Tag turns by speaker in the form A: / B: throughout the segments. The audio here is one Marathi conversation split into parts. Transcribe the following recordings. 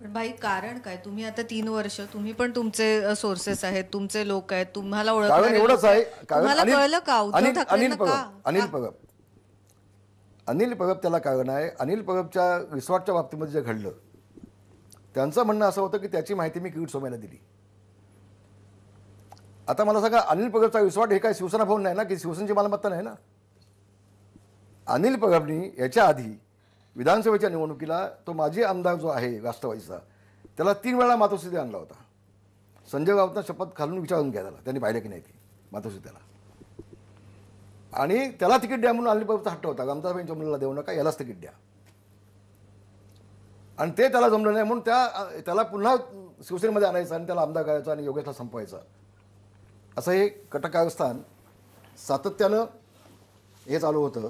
A: पण भाई कारण काय तुम्ही आता तीन वर्ष तुम्ही पण तुमचे सोर्सेस आहेत तुमचे लोक आहेत तुम्हाला कारण आहे अनिल-
B: पगप अनिल परब त्याला कारण आहे अनिल परबच्या रिसॉर्टच्या बाबतीमध्ये जे घडलं त्यांचं म्हणणं असं होतं की त्याची माहिती मी किरीट सोमयला दिली आता मला सांगा अनिल परबचा विस्वाट हे काय शिवसेना भवन नाही ना की शिवसेनेची मालमत्ता नाही ना अनिल परबनी याच्या आधी विधानसभेच्या निवडणुकीला तो माजी आमदार जो आहे राष्ट्रवादीचा त्याला तीन वेळा मातोश्री आणला होता संजय राऊतना शपथ खालून विचारून घ्या त्याला त्यांनी पाहिलं की नाही ती मातोश्री त्याला आणि त्याला तिकीट द्या म्हणून आणली हट्ट होता रामदासबाईंच्या मुलाला देऊ नका यालाच तिकीट द्या आणि ते त्याला जमलं नाही म्हणून त्या त्याला पुन्हा शिवसेनेमध्ये आणायचं आणि त्याला आमदार करायचा आणि योगेशला संपवायचा असं हे कटकारस्थान सातत्यानं हे चालू होतं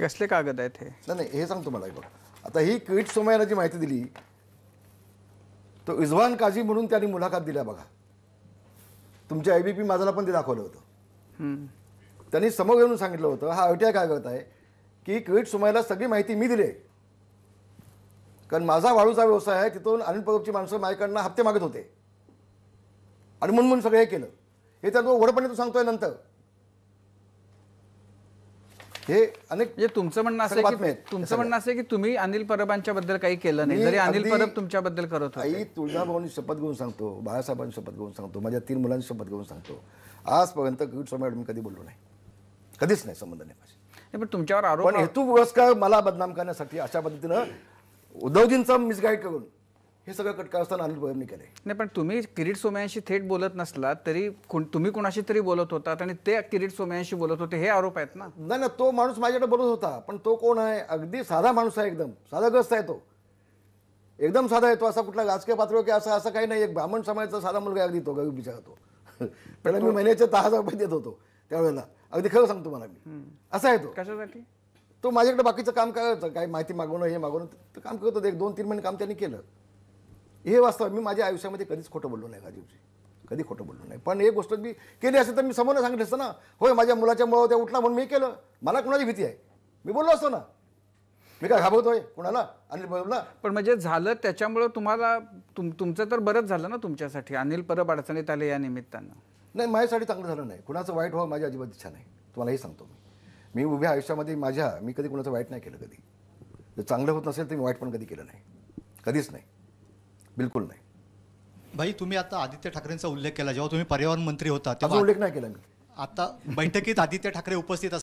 B: की कसले कागद आहेत हे नाही हे सांगतो मला बघ आता ही क्विट सोमयाला जी माहिती दिली तो इजवान काझी म्हणून त्यांनी मुलाखत दिल्या बघा तुमच्या आय बी पी माझाला पण ते दाखवलं होतं त्यांनी समोर येऊन सांगितलं होतं हा आयटीआय काय करत आहे की क्विट सोमयाला सगळी माहिती मी दिली कारण माझा वाळूचा व्यवसाय आहे तिथून अनिल परबची माणसं माझ्याकडनं हप्ते मागत होते आणि म्हणून म्हणून सगळं हे केलं हे त्यात ओढपणे तू सांगतोय नंतर
A: हे अनेक म्हणजे तुमचं म्हणणं असं आहे की तुमचं म्हणणं असं की तुम्ही अनिल परबांच्या बद्दल काही केलं नाही जरी अनिल परब तुमच्याबद्दल करत आई
B: भाऊनी शपथ घेऊन सांगतो बाळासाहेबांनी शपथ घेऊन सांगतो माझ्या तीन मुलांनी शपथ घेऊन सांगतो आजपर्यंत क्रीड सम्राट मी कधी बोललो नाही कधीच
A: नाही संबंध नाही माझे
B: पण तुमच्यावर आरोप हेतू व्यवस्था मला बदनाम करण्यासाठी अशा पद्धतीनं उद्धवजींचा मिसगाईड करून हे सगळं कटकार असताना अनिल केले
A: नाही पण तुम्ही किरीट सोमयांशी थेट बोलत नसला तरी तुम्ही कुणाशी तरी बोलत होतात आणि ते किरीट सोमयांशी बोलत होते हे आरोप आहेत ना नाही ना तो माणूस
B: माझ्याकडे बोलत होता पण तो कोण आहे अगदी साधा माणूस आहे एकदम साधा गस्त आहे तो एकदम साधा येतो असा कुठला राजकीय पात्र की असा असं काही नाही एक ब्राह्मण समाजाचा साधा मुलगा अगदी तो गरीब बिचारा पहिला मी महिन्याचे दहा हजार रुपये देत होतो त्यावेळेला अगदी खरं सांगतो मला मी असा आहे तो कशासाठी तो माझ्याकडे बाकीचं काम करायचं काही माहिती मागवणं हे मागवणं काम करत होतं एक दोन तीन महिने काम त्यांनी केलं हे वास्तव मी माझ्या आयुष्यामध्ये कधीच खोटं बोललो नाही दिवशी कधी खोटं बोललो नाही पण एक गोष्ट मी केली असेल तर मी समोर सांगितलं असतं ना होय माझ्या मुलाच्या मुळावर त्या उठला म्हणून मी
A: केलं मला कुणाची भीती आहे मी बोललो असतो ना मी काय घाबरतोय कुणाला अनिल परबला पण म्हणजे झालं त्याच्यामुळं तुम्हाला तुम तुमचं तर बरंच झालं ना तुमच्यासाठी अनिल परब अडचणीत आले या निमित्तानं
B: नाही माझ्यासाठी चांगलं झालं नाही कुणाचं वाईट व्हावं माझी अजिबात इच्छा नाही तुम्हालाही सांगतो मी मी उभ्या आयुष्यामध्ये माझ्या मी कधी कुणाचं वाईट नाही केलं कधी जर चांगलं होत नसेल तर मी वाईट पण कधी केलं नाही कधीच नाही बिलकुल नाही भाई तुम्ही आता आदित्य ठाकरेंचा उल्लेख केला जेव्हा तुम्ही पर्यावरण मंत्री होता तेव्हा उल्लेख नाही केला मी आता बैठकीत आदित्य ठाकरे उपस्थित